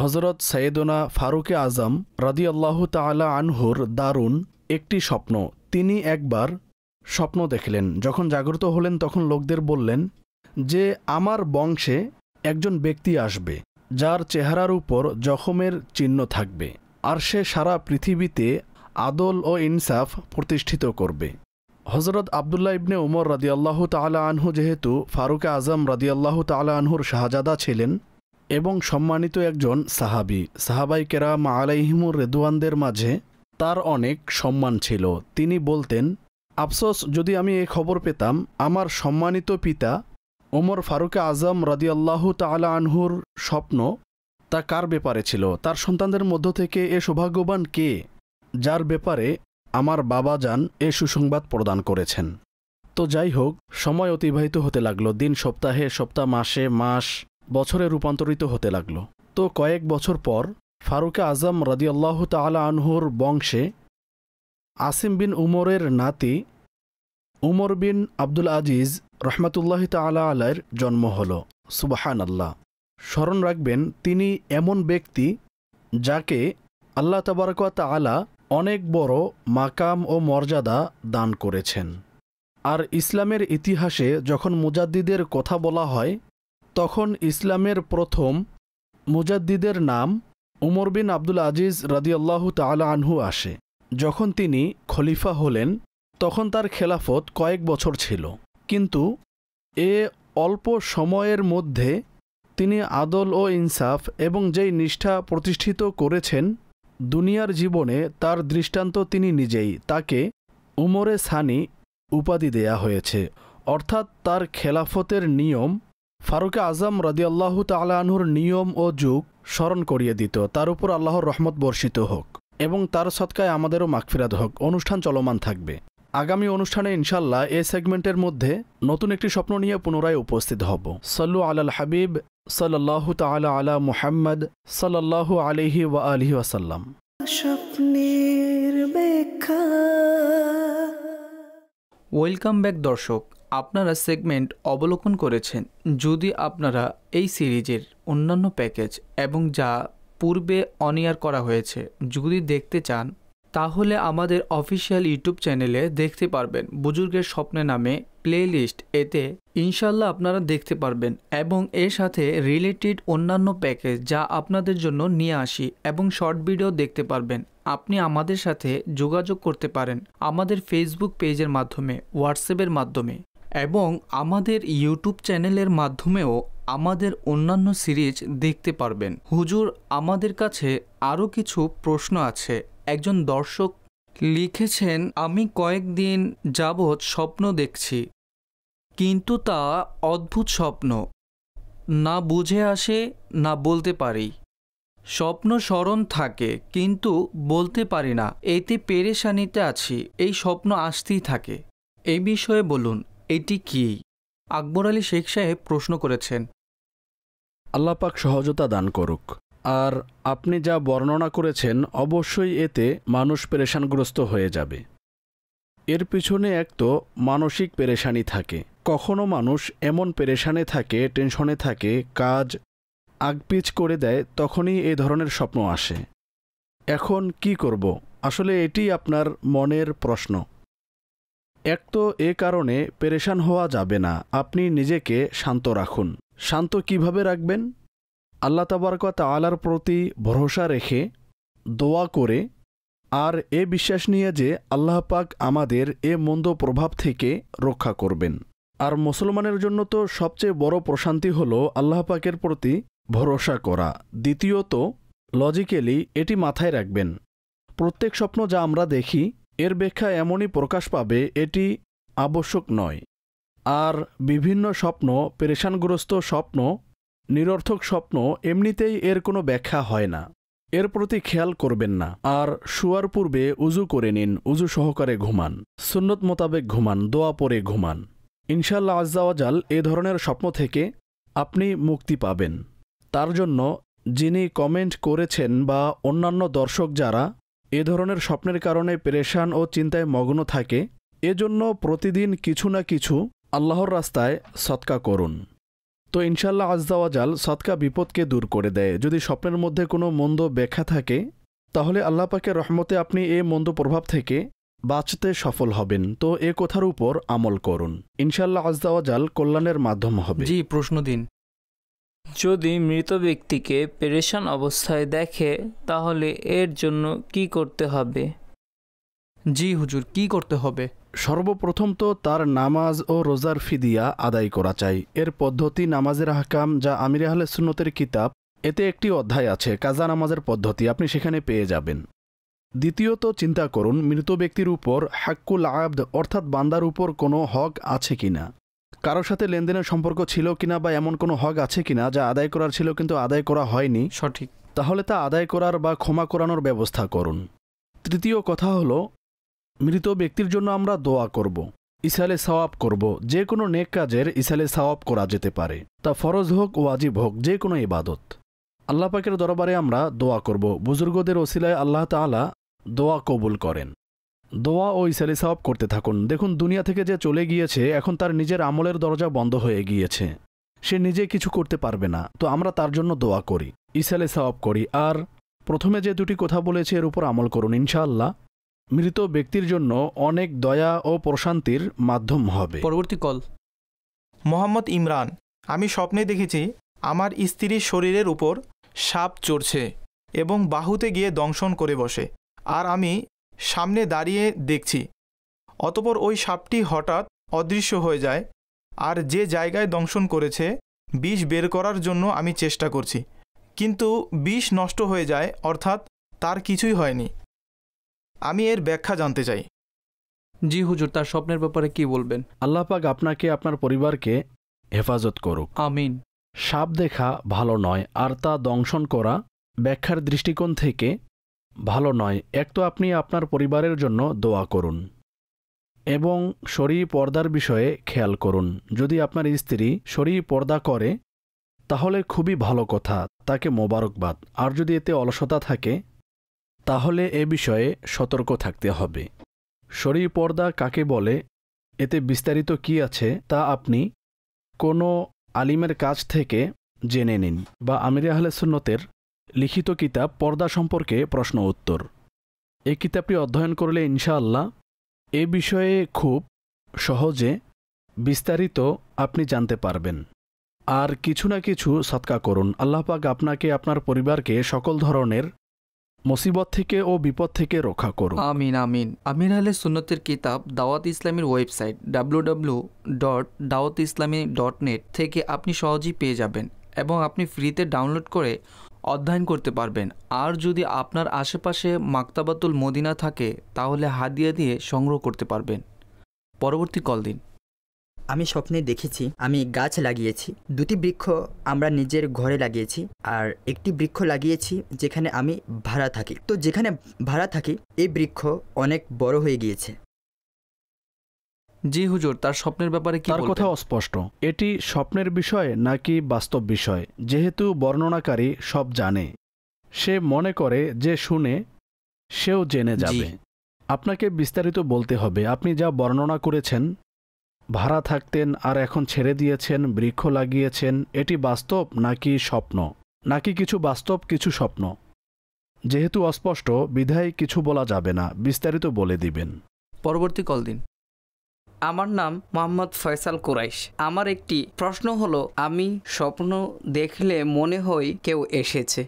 হজরত সৈয়দনা ফারুকে আজম রাদিয়াল্লাহু তালা আনহুর দারুণ একটি স্বপ্ন তিনি একবার স্বপ্ন দেখলেন যখন জাগ্রত হলেন তখন লোকদের বললেন যে আমার বংশে একজন ব্যক্তি আসবে যার চেহারার উপর জখমের চিহ্ন থাকবে আর সে সারা পৃথিবীতে আদল ও ইনসাফ প্রতিষ্ঠিত করবে হজরত আবদুল্লাহ ইবনে উমর রাদিয়াল্লাহু তালা আনহু যেহেতু ফারুক আজম রাদিয়াল্লাহু তালা আনহুর শাহজাদা ছিলেন এবং সম্মানিত একজন সাহাবি সাহাবাই কেরাম আলাইহিমুর রেদুয়ানদের মাঝে তার অনেক সম্মান ছিল তিনি বলতেন আফসোস যদি আমি এই খবর পেতাম আমার সম্মানিত পিতা ওমর ফারুক আজম রদিয়াল্লাহু তালা আনহুর স্বপ্ন তা কার ব্যাপারে ছিল তার সন্তানদের মধ্য থেকে এ সৌভাগ্যবান কে যার ব্যাপারে আমার বাবা যান এ সুসংবাদ প্রদান করেছেন তো যাই হোক সময় অতিবাহিত হতে লাগলো দিন সপ্তাহে সপ্তাহ মাসে মাস বছরে রূপান্তরিত হতে লাগল তো কয়েক বছর পর ফারুকে আজম রাদিয়াল্লাহ তালা আনহুর বংশে আসিম বিন উমরের নাতি উমর বিন আব্দুল আজিজ রহমাতুল্লাহ তালা আলায়ের জন্ম হল সুবাহান আল্লাহ স্মরণ রাখবেন তিনি এমন ব্যক্তি যাকে আল্লাহ তবরকা আলা অনেক বড় মাকাম ও মর্যাদা দান করেছেন আর ইসলামের ইতিহাসে যখন মুজাদ্দিদের কথা বলা হয় তখন ইসলামের প্রথম মুজাদ্দিদের নাম উমর বিন আব্দুল আজিজ রাদিয়াল্লাহু তালা আনহু আসে যখন তিনি খলিফা হলেন তখন তার খেলাফত কয়েক বছর ছিল কিন্তু এ অল্প সময়ের মধ্যে তিনি আদল ও ইনসাফ এবং যেই নিষ্ঠা প্রতিষ্ঠিত করেছেন দুনিয়ার জীবনে তার দৃষ্টান্ত তিনি নিজেই তাকে উমরে সানি উপাধি দেয়া হয়েছে অর্থাৎ তার খেলাফতের নিয়ম ফারুক আজম আল্লাহ তালাহুর নিয়ম ও যুগ স্মরণ করিয়ে দিত তার উপর আল্লাহর রহমত বর্ষিত হোক এবং তার সৎকায় আমাদেরও মাকফিরাত হোক অনুষ্ঠান চলমান থাকবে আগামী অনুষ্ঠানে ইনশাল্লাহ এ সেগমেন্টের মধ্যে নতুন একটি স্বপ্ন নিয়ে পুনরায় উপস্থিত হব সল্লু আলাল হাবিব সাল্লাহ তালা আলা মুহাম্মদ সাল্লাহ আলিহি ওয়া আলহি ওয়াসাল্লাম স্বপ্নের ওয়েলকাম ব্যাক দর্শক আপনারা সেগমেন্ট অবলোকন করেছেন যদি আপনারা এই সিরিজের অন্যান্য প্যাকেজ এবং যা পূর্বে অনিয়ার করা হয়েছে যদি দেখতে চান তাহলে আমাদের অফিসিয়াল ইউটিউব চ্যানেলে দেখতে পারবেন বুজুর্গের স্বপ্নে নামে প্লেলিস্ট এতে ইনশাল্লাহ আপনারা দেখতে পারবেন এবং এর সাথে রিলেটেড অন্যান্য প্যাকেজ যা আপনাদের জন্য নিয়ে আসি এবং শর্ট ভিডিও দেখতে পারবেন আপনি আমাদের সাথে যোগাযোগ করতে পারেন আমাদের ফেসবুক পেজের মাধ্যমে হোয়াটসঅ্যাপের মাধ্যমে এবং আমাদের ইউটিউব চ্যানেলের মাধ্যমেও আমাদের অন্যান্য সিরিজ দেখতে পারবেন হুজুর আমাদের কাছে আরও কিছু প্রশ্ন আছে একজন দর্শক লিখেছেন আমি কয়েকদিন যাবৎ স্বপ্ন দেখছি কিন্তু তা অদ্ভুত স্বপ্ন না বুঝে আসে না বলতে পারি স্বপ্ন স্মরণ থাকে কিন্তু বলতে পারি না এতে পেরেশানিতে আছি এই স্বপ্ন আসতেই থাকে এই বিষয়ে বলুন এটি কি আকবর আলী শেখ সাহেব প্রশ্ন করেছেন আল্লাপাক সহজতা দান করুক আর আপনি যা বর্ণনা করেছেন অবশ্যই এতে মানুষ পেরেশানগ্রস্ত হয়ে যাবে এর পিছনে এক তো মানসিক পেরেশানি থাকে কখনো মানুষ এমন পেরেশানে থাকে টেনশনে থাকে কাজ আগপিচ করে দেয় তখনই এই ধরনের স্বপ্ন আসে এখন কি করব আসলে এটি আপনার মনের প্রশ্ন এক তো এ কারণে পেরেশান হওয়া যাবে না আপনি নিজেকে শান্ত রাখুন শান্ত কিভাবে রাখবেন আল্লাহ তাবারকাত আলার প্রতি ভরসা রেখে দোয়া করে আর এ বিশ্বাস নিয়ে যে আল্লাহ পাক আমাদের এ মন্দ প্রভাব থেকে রক্ষা করবেন আর মুসলমানের জন্য তো সবচেয়ে বড় প্রশান্তি হল আল্লাহ পাকের প্রতি ভরসা করা দ্বিতীয়ত লজিক্যালি এটি মাথায় রাখবেন প্রত্যেক স্বপ্ন যা আমরা দেখি এর ব্যাখ্যা এমনই প্রকাশ পাবে এটি আবশ্যক নয় আর বিভিন্ন স্বপ্ন পেরেশানগ্রস্ত স্বপ্ন নিরর্থক স্বপ্ন এমনিতেই এর কোনো ব্যাখ্যা হয় না এর প্রতি খেয়াল করবেন না আর শুয়ার পূর্বে উজু করে নিন উজু সহকারে ঘুমান সুন্নত মোতাবেক ঘুমান দোয়া পরে ঘুমান ইনশাল্লাহ আজাওয়াজাল এ ধরনের স্বপ্ন থেকে আপনি মুক্তি পাবেন তার জন্য যিনি কমেন্ট করেছেন বা অন্যান্য দর্শক যারা এ ধরনের স্বপ্নের কারণে পেরেশান ও চিন্তায় মগ্ন থাকে এজন্য প্রতিদিন কিছু না কিছু আল্লাহর রাস্তায় সৎকা করুন তো ইনশাল্লাহ আজদাওয়াজাল সৎকা বিপদকে দূর করে দেয় যদি স্বপ্নের মধ্যে কোনো মন্দ ব্যাখ্যা থাকে তাহলে আল্লাপাকে রহমতে আপনি এ মন্দ প্রভাব থেকে বাঁচতে সফল হবেন তো এ কথার উপর আমল করুন ইনশাল্লাহ আজদাওয়াজাল কল্যাণের মাধ্যম হবে জি প্রশ্ন দিন যদি মৃত ব্যক্তিকে পেরেশান অবস্থায় দেখে তাহলে এর জন্য কি করতে হবে জি হুজুর কি করতে হবে সর্বপ্রথম তো তার নামাজ ও রোজার ফিদিয়া আদায় করা চাই এর পদ্ধতি নামাজের হাকাম যা আমির আহলে সুন্নতের কিতাব এতে একটি অধ্যায় আছে কাজা নামাজের পদ্ধতি আপনি সেখানে পেয়ে যাবেন দ্বিতীয়ত চিন্তা করুন মৃত ব্যক্তির উপর হাক্কুল আবদ অর্থাৎ বান্দার উপর কোনো হক আছে কিনা কারোর সাথে লেনদেনের সম্পর্ক ছিল কিনা বা এমন কোনো হক আছে কিনা যা আদায় করার ছিল কিন্তু আদায় করা হয়নি সঠিক তাহলে তা আদায় করার বা ক্ষমা করানোর ব্যবস্থা করুন তৃতীয় কথা হলো মৃত ব্যক্তির জন্য আমরা দোয়া করব ইসালে সওয়াব করব যে কোনো নেক কাজের ইসালে সওয়াব করা যেতে পারে তা ফরজ হোক ওয়াজিব হোক যে কোনো ইবাদত আল্লাপাকের দরবারে আমরা দোয়া করব বুজুর্গদের ওসিলায় আল্লাহ তালা দোয়া কবুল করেন দোয়া ও ইসালি সাহাব করতে থাকুন দেখুন দুনিয়া থেকে যে চলে গিয়েছে এখন তার নিজের আমলের দরজা বন্ধ হয়ে গিয়েছে সে নিজে কিছু করতে পারবে না তো আমরা তার জন্য দোয়া করি ইসালে সাহাব করি আর প্রথমে যে দুটি কথা বলেছে এর উপর আমল করুন ইনশাআল্লাহ মৃত ব্যক্তির জন্য অনেক দয়া ও প্রশান্তির মাধ্যম হবে পরবর্তী কল মোহাম্মদ ইমরান আমি স্বপ্নে দেখেছি আমার স্ত্রীর শরীরের উপর সাপ চড়ছে এবং বাহুতে গিয়ে দংশন করে বসে আর আমি সামনে দাঁড়িয়ে দেখছি অতপর ওই সাপটি হঠাৎ অদৃশ্য হয়ে যায় আর যে জায়গায় দংশন করেছে বিষ বের করার জন্য আমি চেষ্টা করছি কিন্তু বিষ নষ্ট হয়ে যায় অর্থাৎ তার কিছুই হয়নি আমি এর ব্যাখ্যা জানতে চাই জি হুজুর তার স্বপ্নের ব্যাপারে কি বলবেন আল্লাহ পাক আপনাকে আপনার পরিবারকে হেফাজত করুক আমিন সাপ দেখা ভালো নয় আর তা দংশন করা ব্যাখ্যার দৃষ্টিকোণ থেকে ভালো নয় এক তো আপনি আপনার পরিবারের জন্য দোয়া করুন এবং শরী পর্দার বিষয়ে খেয়াল করুন যদি আপনার স্ত্রী শরী পর্দা করে তাহলে খুবই ভালো কথা তাকে মোবারকবাদ আর যদি এতে অলসতা থাকে তাহলে এ বিষয়ে সতর্ক থাকতে হবে শরী পর্দা কাকে বলে এতে বিস্তারিত কি আছে তা আপনি কোনো আলিমের কাছ থেকে জেনে নিন বা আমির আহলে সুন্নতের লিখিত কিতাব পর্দা সম্পর্কে প্রশ্ন উত্তর এই কিতাবটি অধ্যয়ন করলে ইনশাআল্লাহ এ বিষয়ে খুব সহজে বিস্তারিত আপনি জানতে পারবেন আর কিছু না কিছু সৎকা করুন আল্লাহপাক আপনাকে আপনার পরিবারকে সকল ধরনের মুসিবত থেকে ও বিপদ থেকে রক্ষা করুন আমিন আমিন আমিন আলে সুন্নতের কিতাব দাওয়াত ইসলামের ওয়েবসাইট ডাব্লু ডট দাওয়াত ইসলামী ডট নেট থেকে আপনি সহজেই পেয়ে যাবেন এবং আপনি ফ্রিতে ডাউনলোড করে অধ্যয়ন করতে পারবেন আর যদি আপনার আশেপাশে মাক্তাবাতুল মদিনা থাকে তাহলে হাদিয়া দিয়ে সংগ্রহ করতে পারবেন পরবর্তী কল দিন আমি স্বপ্নে দেখেছি আমি গাছ লাগিয়েছি দুটি বৃক্ষ আমরা নিজের ঘরে লাগিয়েছি আর একটি বৃক্ষ লাগিয়েছি যেখানে আমি ভাড়া থাকি তো যেখানে ভাড়া থাকি এই বৃক্ষ অনেক বড় হয়ে গিয়েছে জি হুজুর তার স্বপ্নের ব্যাপারে কি তার কথা অস্পষ্ট এটি স্বপ্নের বিষয় নাকি বাস্তব বিষয় যেহেতু বর্ণনাকারী সব জানে সে মনে করে যে শুনে সেও জেনে যাবে আপনাকে বিস্তারিত বলতে হবে আপনি যা বর্ণনা করেছেন ভাড়া থাকতেন আর এখন ছেড়ে দিয়েছেন বৃক্ষ লাগিয়েছেন এটি বাস্তব নাকি স্বপ্ন নাকি কিছু বাস্তব কিছু স্বপ্ন যেহেতু অস্পষ্ট বিধায় কিছু বলা যাবে না বিস্তারিত বলে দিবেন পরবর্তী কল দিন আমার নাম মোহাম্মদ ফয়সাল কুরাইশ আমার একটি প্রশ্ন হলো আমি স্বপ্ন দেখলে মনে হয় কেউ এসেছে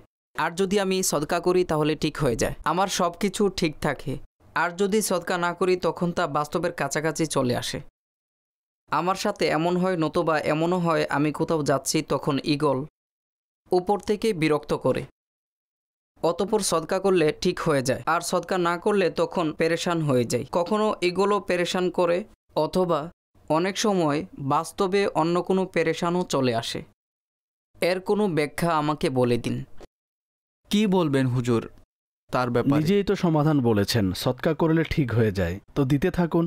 আর যদি আমি সদকা করি তাহলে ঠিক হয়ে যায় আমার সব কিছু ঠিক থাকে আর যদি সদকা না করি তখন তা বাস্তবের কাছাকাছি চলে আসে আমার সাথে এমন হয় নতুবা এমনও হয় আমি কোথাও যাচ্ছি তখন ইগল উপর থেকে বিরক্ত করে অতপর সদকা করলে ঠিক হয়ে যায় আর সদকা না করলে তখন পেরেশান হয়ে যায় কখনো এগুলো পেরেশান করে অথবা অনেক সময় বাস্তবে অন্য কোনো পেরেশানও চলে আসে এর কোনো ব্যাখ্যা আমাকে বলে দিন কি বলবেন হুজুর তার ব্যাপার নিজেই তো সমাধান বলেছেন সৎকা করলে ঠিক হয়ে যায় তো দিতে থাকুন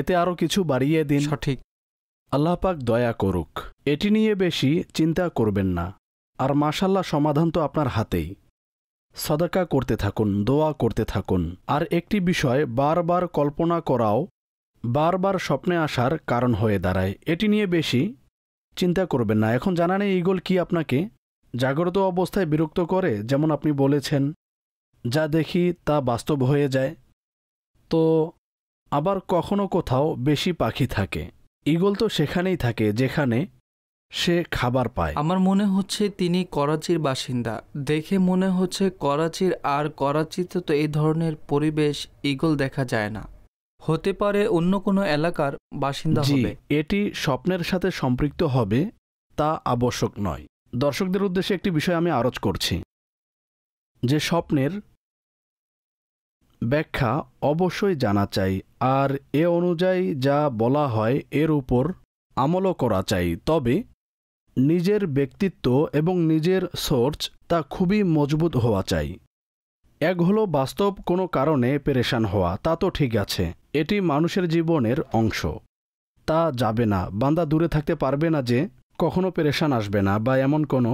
এতে আরও কিছু বাড়িয়ে দিন সঠিক আল্লাহ পাক দয়া করুক এটি নিয়ে বেশি চিন্তা করবেন না আর মাশাল্লাহ সমাধান তো আপনার হাতেই সদাকা করতে থাকুন দোয়া করতে থাকুন আর একটি বিষয় বারবার কল্পনা করাও বারবার স্বপ্নে আসার কারণ হয়ে দাঁড়ায় এটি নিয়ে বেশি চিন্তা করবেন না এখন জানা নেই ইগল কি আপনাকে জাগ্রত অবস্থায় বিরক্ত করে যেমন আপনি বলেছেন যা দেখি তা বাস্তব হয়ে যায় তো আবার কখনো কোথাও বেশি পাখি থাকে ইগল তো সেখানেই থাকে যেখানে সে খাবার পায় আমার মনে হচ্ছে তিনি করাচির বাসিন্দা দেখে মনে হচ্ছে করাচির আর করাচিতে তো এই ধরনের পরিবেশ ইগল দেখা যায় না হতে পারে অন্য কোনো এলাকার বাসিন্দা হবে এটি স্বপ্নের সাথে সম্পৃক্ত হবে তা আবশ্যক নয় দর্শকদের উদ্দেশ্যে একটি বিষয় আমি আরজ করছি যে স্বপ্নের ব্যাখ্যা অবশ্যই জানা চাই আর এ অনুযায়ী যা বলা হয় এর উপর আমলও করা চাই তবে নিজের ব্যক্তিত্ব এবং নিজের সোর্স তা খুবই মজবুত হওয়া চাই এক হলো বাস্তব কোনো কারণে পেরেশান হওয়া তা তো ঠিক আছে এটি মানুষের জীবনের অংশ তা যাবে না বান্দা দূরে থাকতে পারবে না যে কখনো পেরেশান আসবে না বা এমন কোনো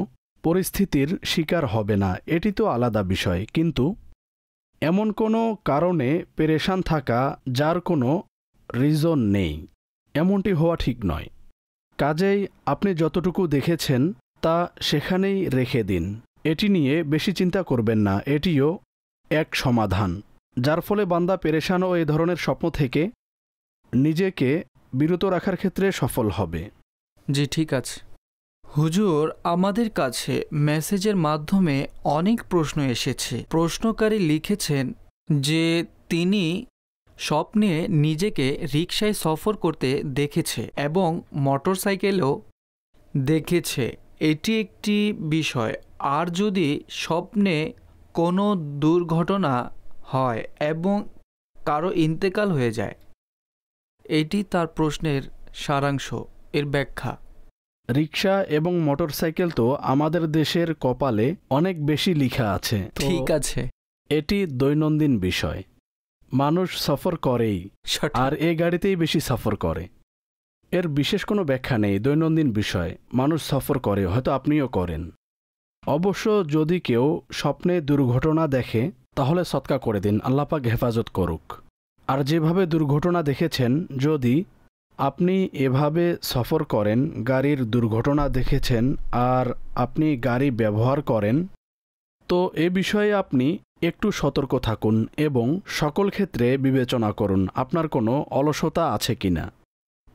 পরিস্থিতির শিকার হবে না এটি তো আলাদা বিষয় কিন্তু এমন কোনো কারণে পেরেশান থাকা যার কোনো রিজন নেই এমনটি হওয়া ঠিক নয় কাজেই আপনি যতটুকু দেখেছেন তা সেখানেই রেখে দিন এটি নিয়ে বেশি চিন্তা করবেন না এটিও এক সমাধান যার ফলে বান্দা পেরেশান ও এ ধরনের স্বপ্ন থেকে নিজেকে বিরত রাখার ক্ষেত্রে সফল হবে জি ঠিক আছে হুজুর আমাদের কাছে মেসেজের মাধ্যমে অনেক প্রশ্ন এসেছে প্রশ্নকারী লিখেছেন যে তিনি স্বপ্নে নিজেকে রিকশায় সফর করতে দেখেছে এবং মোটরসাইকেলও দেখেছে এটি একটি বিষয় আর যদি স্বপ্নে কোনো দুর্ঘটনা হয় এবং কারো ইন্তেকাল হয়ে যায় এটি তার প্রশ্নের সারাংশ এর ব্যাখ্যা রিক্সা এবং মোটরসাইকেল তো আমাদের দেশের কপালে অনেক বেশি লিখা আছে ঠিক আছে এটি দৈনন্দিন বিষয় মানুষ সফর করেই আর এ গাড়িতেই বেশি সফর করে এর বিশেষ কোনো ব্যাখ্যা নেই দৈনন্দিন বিষয় মানুষ সফর করে হয়তো আপনিও করেন অবশ্য যদি কেউ স্বপ্নে দুর্ঘটনা দেখে তাহলে সৎকা করে দিন আল্লাপাক হেফাজত করুক আর যেভাবে দুর্ঘটনা দেখেছেন যদি আপনি এভাবে সফর করেন গাড়ির দুর্ঘটনা দেখেছেন আর আপনি গাড়ি ব্যবহার করেন তো এ বিষয়ে আপনি একটু সতর্ক থাকুন এবং সকল ক্ষেত্রে বিবেচনা করুন আপনার কোনো অলসতা আছে কি না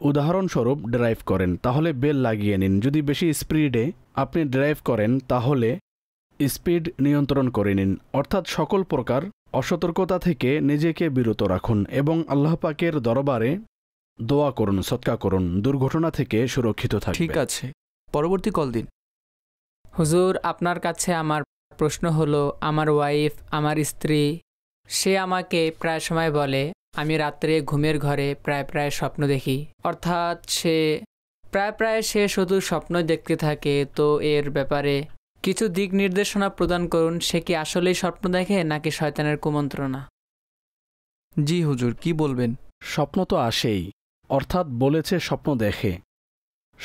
উদাহরণস্বরূপ ড্রাইভ করেন তাহলে বেল লাগিয়ে নিন যদি বেশি স্পিডে আপনি ড্রাইভ করেন তাহলে স্পিড নিয়ন্ত্রণ করে নিন অর্থাৎ সকল প্রকার অসতর্কতা থেকে নিজেকে বিরত রাখুন এবং আল্লাহ পাকের দরবারে দোয়া করুন সৎকা করুন দুর্ঘটনা থেকে সুরক্ষিত থাকুন ঠিক আছে পরবর্তী কল দিন হুজুর আপনার কাছে আমার প্রশ্ন হলো আমার ওয়াইফ আমার স্ত্রী সে আমাকে প্রায় সময় বলে আমি রাত্রে ঘুমের ঘরে প্রায় প্রায় স্বপ্ন দেখি অর্থাৎ সে প্রায় প্রায় সে শুধু স্বপ্ন দেখতে থাকে তো এর ব্যাপারে কিছু দিক নির্দেশনা প্রদান করুন সে কি আসলেই স্বপ্ন দেখে নাকি শয়তানের কুমন্ত্রণা জি হুজুর কি বলবেন স্বপ্ন তো আসেই অর্থাৎ বলেছে স্বপ্ন দেখে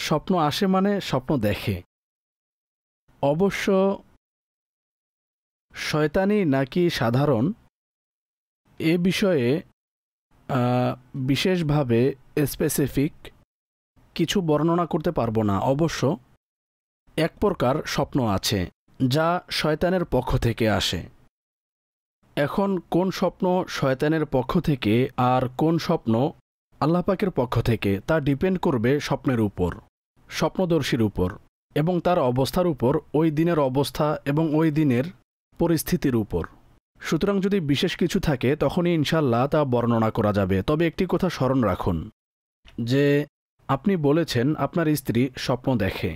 স্বপ্ন আসে মানে স্বপ্ন দেখে অবশ্য শয়তানি নাকি সাধারণ এ বিষয়ে বিশেষভাবে স্পেসিফিক কিছু বর্ণনা করতে পারবো না অবশ্য এক প্রকার স্বপ্ন আছে যা শয়তানের পক্ষ থেকে আসে এখন কোন স্বপ্ন শয়তানের পক্ষ থেকে আর কোন স্বপ্ন আল্লাপাকের পক্ষ থেকে তা ডিপেন্ড করবে স্বপ্নের উপর স্বপ্নদর্শীর উপর এবং তার অবস্থার উপর ওই দিনের অবস্থা এবং ওই দিনের পরিস্থিতির উপর সুতরাং যদি বিশেষ কিছু থাকে তখনই ইনশাল্লাহ তা বর্ণনা করা যাবে তবে একটি কথা স্মরণ রাখুন যে আপনি বলেছেন আপনার স্ত্রী স্বপ্ন দেখে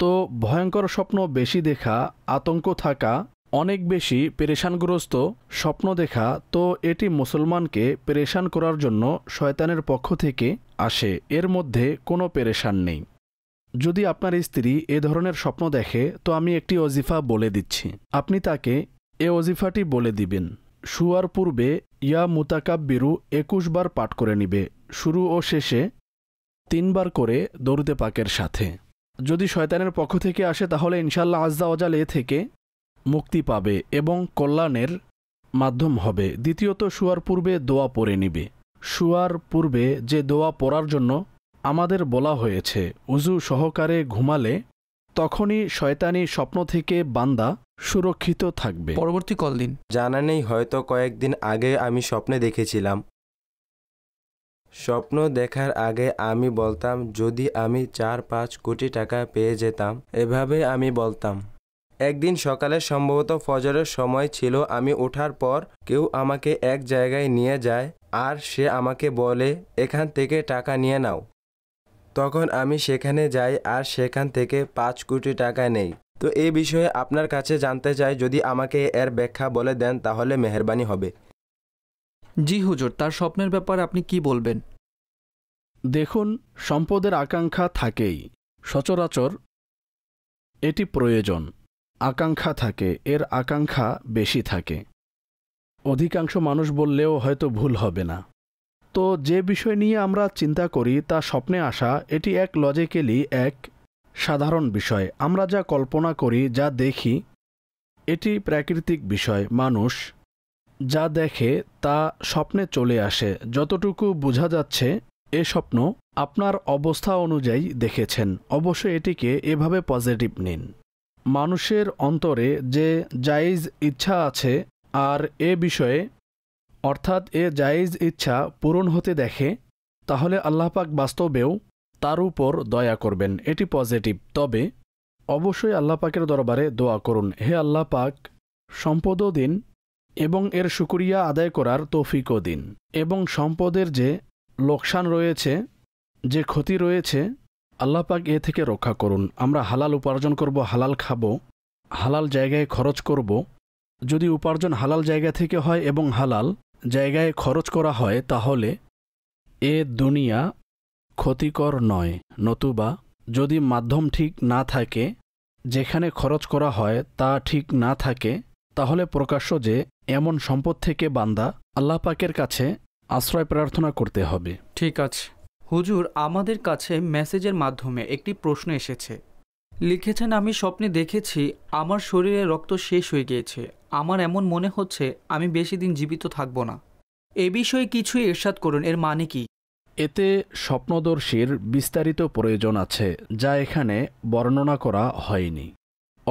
তো ভয়ঙ্কর স্বপ্ন বেশি দেখা আতঙ্ক থাকা অনেক বেশি পেরেশানগ্রস্ত স্বপ্ন দেখা তো এটি মুসলমানকে পেরেশান করার জন্য শয়তানের পক্ষ থেকে আসে এর মধ্যে কোনো পেরেশান নেই যদি আপনার স্ত্রী এ ধরনের স্বপ্ন দেখে তো আমি একটি অজিফা বলে দিচ্ছি আপনি তাকে এ অজিফাটি বলে দিবেন শুয়ার পূর্বে ইয়া মুতাকাব্বিরু একুশ বার পাঠ করে নিবে শুরু ও শেষে তিনবার করে দরুদে পাকের সাথে যদি শয়তানের পক্ষ থেকে আসে তাহলে ইনশাল্লাহ ওজাল এ থেকে মুক্তি পাবে এবং কল্যাণের মাধ্যম হবে দ্বিতীয়ত শুয়ার পূর্বে দোয়া পরে নিবে শুয়ার পূর্বে যে দোয়া পড়ার জন্য আমাদের বলা হয়েছে উজু সহকারে ঘুমালে তখনই শয়তানি স্বপ্ন থেকে বান্দা সুরক্ষিত থাকবে পরবর্তী কল দিন জানা নেই হয়তো কয়েকদিন আগে আমি স্বপ্নে দেখেছিলাম স্বপ্ন দেখার আগে আমি বলতাম যদি আমি চার পাঁচ কোটি টাকা পেয়ে যেতাম এভাবে আমি বলতাম একদিন সকালে সম্ভবত ফজরের সময় ছিল আমি ওঠার পর কেউ আমাকে এক জায়গায় নিয়ে যায় আর সে আমাকে বলে এখান থেকে টাকা নিয়ে নাও তখন আমি সেখানে যাই আর সেখান থেকে পাঁচ কোটি টাকা নেই তো এই বিষয়ে আপনার কাছে জানতে চাই যদি আমাকে এর ব্যাখ্যা বলে দেন তাহলে মেহরবানি হবে জি হুজুর তার স্বপ্নের ব্যাপারে আপনি কি বলবেন দেখুন সম্পদের আকাঙ্ক্ষা থাকেই সচরাচর এটি প্রয়োজন আকাঙ্ক্ষা থাকে এর আকাঙ্ক্ষা বেশি থাকে অধিকাংশ মানুষ বললেও হয়তো ভুল হবে না তো যে বিষয় নিয়ে আমরা চিন্তা করি তা স্বপ্নে আসা এটি এক লজিক্যালি এক সাধারণ বিষয় আমরা যা কল্পনা করি যা দেখি এটি প্রাকৃতিক বিষয় মানুষ যা দেখে তা স্বপ্নে চলে আসে যতটুকু বোঝা যাচ্ছে এ স্বপ্ন আপনার অবস্থা অনুযায়ী দেখেছেন অবশ্য এটিকে এভাবে পজিটিভ নিন মানুষের অন্তরে যে জায়জ ইচ্ছা আছে আর এ বিষয়ে অর্থাৎ এ জায়জ ইচ্ছা পূরণ হতে দেখে তাহলে আল্লাপাক বাস্তবেও তার উপর দয়া করবেন এটি পজিটিভ তবে অবশ্যই আল্লাপাকের দরবারে দোয়া করুন হে আল্লাপাক সম্পদও দিন এবং এর সুকরিয়া আদায় করার তৌফিকও দিন এবং সম্পদের যে লোকসান রয়েছে যে ক্ষতি রয়েছে আল্লাহ পাক এ থেকে রক্ষা করুন আমরা হালাল উপার্জন করব হালাল খাব হালাল জায়গায় খরচ করব যদি উপার্জন হালাল জায়গা থেকে হয় এবং হালাল জায়গায় খরচ করা হয় তাহলে এ দুনিয়া ক্ষতিকর নয় নতুবা যদি মাধ্যম ঠিক না থাকে যেখানে খরচ করা হয় তা ঠিক না থাকে তাহলে প্রকাশ্য যে এমন সম্পদ থেকে বান্দা আল্লাহ পাকের কাছে আশ্রয় প্রার্থনা করতে হবে ঠিক আছে হুজুর আমাদের কাছে মেসেজের মাধ্যমে একটি প্রশ্ন এসেছে লিখেছেন আমি স্বপ্নে দেখেছি আমার শরীরে রক্ত শেষ হয়ে গিয়েছে আমার এমন মনে হচ্ছে আমি বেশি দিন জীবিত থাকব না এ বিষয়ে কিছুই এরশাদ করুন এর মানে কি এতে স্বপ্নদর্শীর বিস্তারিত প্রয়োজন আছে যা এখানে বর্ণনা করা হয়নি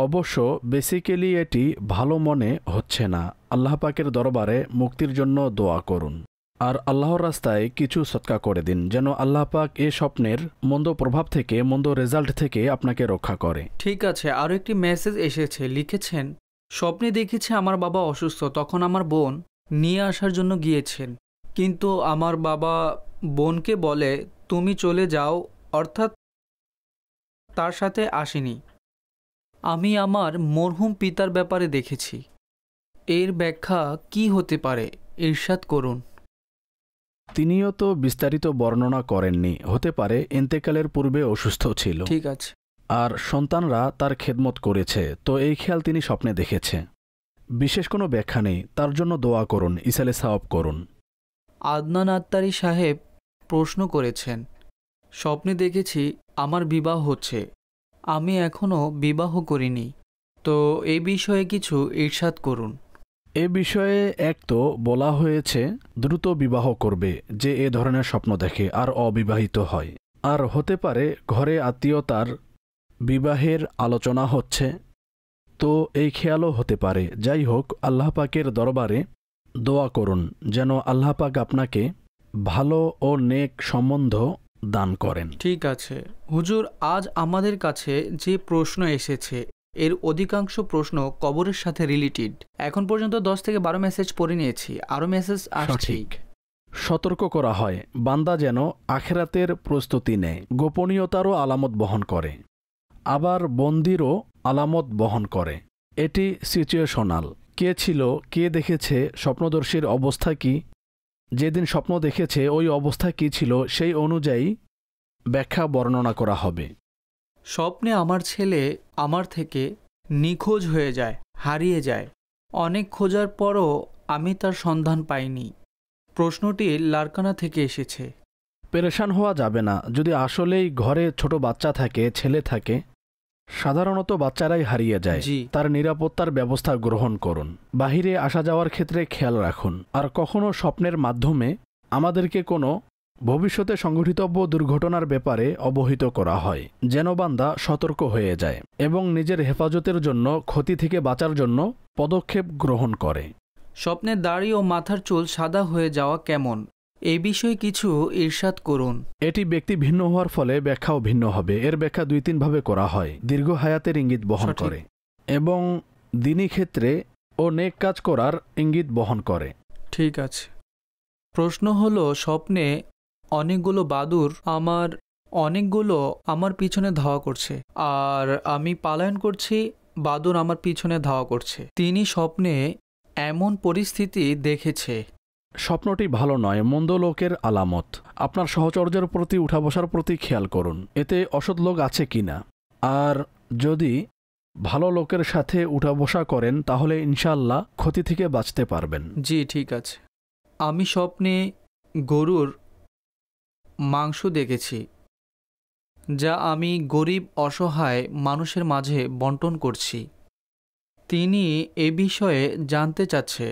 অবশ্য বেসিক্যালি এটি ভালো মনে হচ্ছে না আল্লাহ পাকের দরবারে মুক্তির জন্য দোয়া করুন আর আল্লাহর রাস্তায় কিছু সৎকা করে দিন যেন আল্লাহ পাক এ স্বপ্নের মন্দ প্রভাব থেকে মন্দ রেজাল্ট থেকে আপনাকে রক্ষা করে ঠিক আছে আরও একটি মেসেজ এসেছে লিখেছেন স্বপ্নে দেখেছে আমার বাবা অসুস্থ তখন আমার বোন নিয়ে আসার জন্য গিয়েছেন কিন্তু আমার বাবা বোনকে বলে তুমি চলে যাও অর্থাৎ তার সাথে আসেনি আমি আমার মরহুম পিতার ব্যাপারে দেখেছি এর ব্যাখ্যা কি হতে পারে ইরশাদ করুন তিনিও তো বিস্তারিত বর্ণনা করেননি হতে পারে এন্তেকালের পূর্বে অসুস্থ ছিল ঠিক আছে আর সন্তানরা তার খেদমত করেছে তো এই খেয়াল তিনি স্বপ্নে দেখেছে বিশেষ কোনো ব্যাখ্যা নেই তার জন্য দোয়া করুন ইসালে সাওয়াব করুন আদনান আত্মারি সাহেব প্রশ্ন করেছেন স্বপ্নে দেখেছি আমার বিবাহ হচ্ছে আমি এখনও বিবাহ করিনি তো এই বিষয়ে কিছু ইরশাদ করুন এ বিষয়ে এক তো বলা হয়েছে দ্রুত বিবাহ করবে যে এ ধরনের স্বপ্ন দেখে আর অবিবাহিত হয় আর হতে পারে ঘরে আত্মীয়তার বিবাহের আলোচনা হচ্ছে তো এই খেয়ালও হতে পারে যাই হোক আল্লাহ পাকের দরবারে দোয়া করুন যেন আল্লাহ পাক আপনাকে ভালো ও নেক সম্বন্ধ দান করেন ঠিক আছে হুজুর আজ আমাদের কাছে যে প্রশ্ন এসেছে এর অধিকাংশ প্রশ্ন কবরের সাথে রিলেটেড এখন পর্যন্ত দশ থেকে বারো মেসেজ পড়ে নিয়েছি আরও মেসেজ আসছে সতর্ক করা হয় বান্দা যেন আখেরাতের প্রস্তুতি নেয় গোপনীয়তারও আলামত বহন করে আবার বন্দিরও আলামত বহন করে এটি সিচুয়েশনাল কে ছিল কে দেখেছে স্বপ্নদর্শীর অবস্থা কি যেদিন স্বপ্ন দেখেছে ওই অবস্থা কী ছিল সেই অনুযায়ী ব্যাখ্যা বর্ণনা করা হবে স্বপ্নে আমার ছেলে আমার থেকে নিখোঁজ হয়ে যায় হারিয়ে যায় অনেক খোঁজার পরও আমি তার সন্ধান পাইনি প্রশ্নটি লারকানা থেকে এসেছে পেরেশান হওয়া যাবে না যদি আসলেই ঘরে ছোট বাচ্চা থাকে ছেলে থাকে সাধারণত বাচ্চারাই হারিয়ে যায় তার নিরাপত্তার ব্যবস্থা গ্রহণ করুন বাহিরে আসা যাওয়ার ক্ষেত্রে খেয়াল রাখুন আর কখনো স্বপ্নের মাধ্যমে আমাদেরকে কোনো ভবিষ্যতে সংঘটিতব্য দুর্ঘটনার ব্যাপারে অবহিত করা হয় যেন বান্দা সতর্ক হয়ে যায় এবং নিজের হেফাজতের জন্য ক্ষতি থেকে বাঁচার জন্য পদক্ষেপ গ্রহণ করে স্বপ্নে দাড়ি ও মাথার চুল সাদা হয়ে যাওয়া কেমন এ বিষয়ে কিছু ঈর্ষাদ করুন এটি ব্যক্তি ভিন্ন হওয়ার ফলে ব্যাখ্যাও ভিন্ন হবে এর ব্যাখ্যা দুই তিনভাবে করা হয় দীর্ঘ হায়াতের ইঙ্গিত বহন করে এবং দিনই ক্ষেত্রে ও নেক কাজ করার ইঙ্গিত বহন করে ঠিক আছে প্রশ্ন হলো স্বপ্নে অনেকগুলো বাদুর আমার অনেকগুলো আমার পিছনে ধাওয়া করছে আর আমি পালায়ন করছি বাদুর আমার পিছনে ধাওয়া করছে তিনি স্বপ্নে এমন পরিস্থিতি দেখেছে স্বপ্নটি ভালো নয় মন্দ লোকের আলামত আপনার সহচর্যের প্রতি উঠা বসার প্রতি খেয়াল করুন এতে অসৎ লোক আছে কি না আর যদি ভালো লোকের সাথে উঠা বসা করেন তাহলে ইনশাল্লাহ ক্ষতি থেকে বাঁচতে পারবেন জি ঠিক আছে আমি স্বপ্নে গরুর মাংস দেখেছি যা আমি গরিব অসহায় মানুষের মাঝে বন্টন করছি তিনি এ বিষয়ে জানতে চাচ্ছে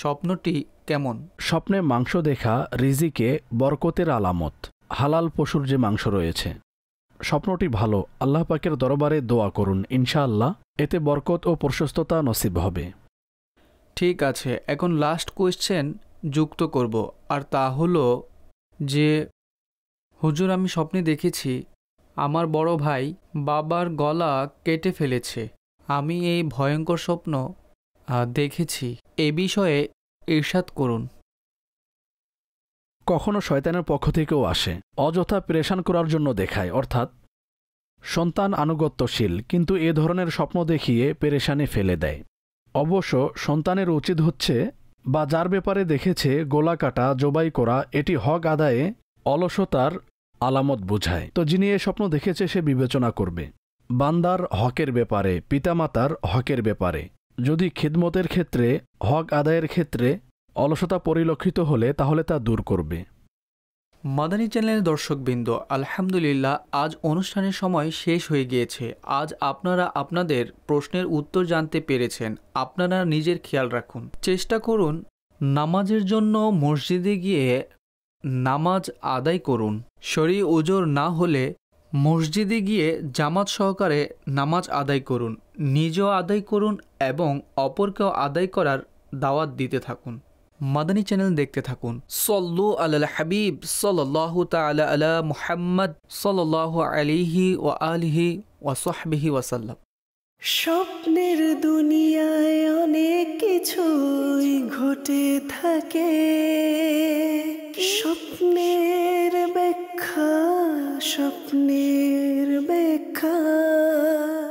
স্বপ্নটি কেমন স্বপ্নে মাংস দেখা রিজিকে বরকতের আলামত হালাল পশুর যে মাংস রয়েছে স্বপ্নটি ভালো আল্লাহ পাকের দরবারে দোয়া করুন ইনশাআল্লাহ এতে বরকত ও প্রশস্ততা নসিব হবে ঠিক আছে এখন লাস্ট কোয়েশ্চেন যুক্ত করব আর তা হলো যে হুজুর আমি স্বপ্নে দেখেছি আমার বড় ভাই বাবার গলা কেটে ফেলেছে আমি এই ভয়ঙ্কর স্বপ্ন দেখেছি এ বিষয়ে ইরশাদ করুন কখনো শয়তানের পক্ষ থেকেও আসে অযথা প্রেশান করার জন্য দেখায় অর্থাৎ সন্তান আনুগত্যশীল কিন্তু এ ধরনের স্বপ্ন দেখিয়ে পেরেশানে ফেলে দেয় অবশ্য সন্তানের উচিত হচ্ছে বা যার ব্যাপারে দেখেছে গোলা কাটা জবাই করা এটি হক আদায়ে অলসতার আলামত বোঝায় তো যিনি এ স্বপ্ন দেখেছে সে বিবেচনা করবে বান্দার হকের ব্যাপারে পিতামাতার হকের ব্যাপারে যদি খিদমতের ক্ষেত্রে হক আদায়ের ক্ষেত্রে অলসতা পরিলক্ষিত হলে তাহলে তা দূর করবে মাদানী চ্যানেলের দর্শকবৃন্দ আলহামদুলিল্লাহ আজ অনুষ্ঠানের সময় শেষ হয়ে গিয়েছে আজ আপনারা আপনাদের প্রশ্নের উত্তর জানতে পেরেছেন আপনারা নিজের খেয়াল রাখুন চেষ্টা করুন নামাজের জন্য মসজিদে গিয়ে নামাজ আদায় করুন শরীর ওজোর না হলে মসজিদে গিয়ে জামাত সহকারে নামাজ আদায় করুন নিজেও আদায় করুন এবং অপরকেও আদায় করার দাওয়াত দিতে থাকুন মাদানী চ্যানেল দেখতে থাকুন সল্লু আল হাবিব সল্লাহ তালা আলা মুহাম্মদ সল্লাহ আলিহি ও আলহি ওয়াসহবিহি ওয়াসাল্লাম স্বপ্নের দুনিয়ায় অনেক কিছুই ঘটে থাকে স্বপ্নের ব্যাখ্যা স্বপ্নের ব্যাখ্যা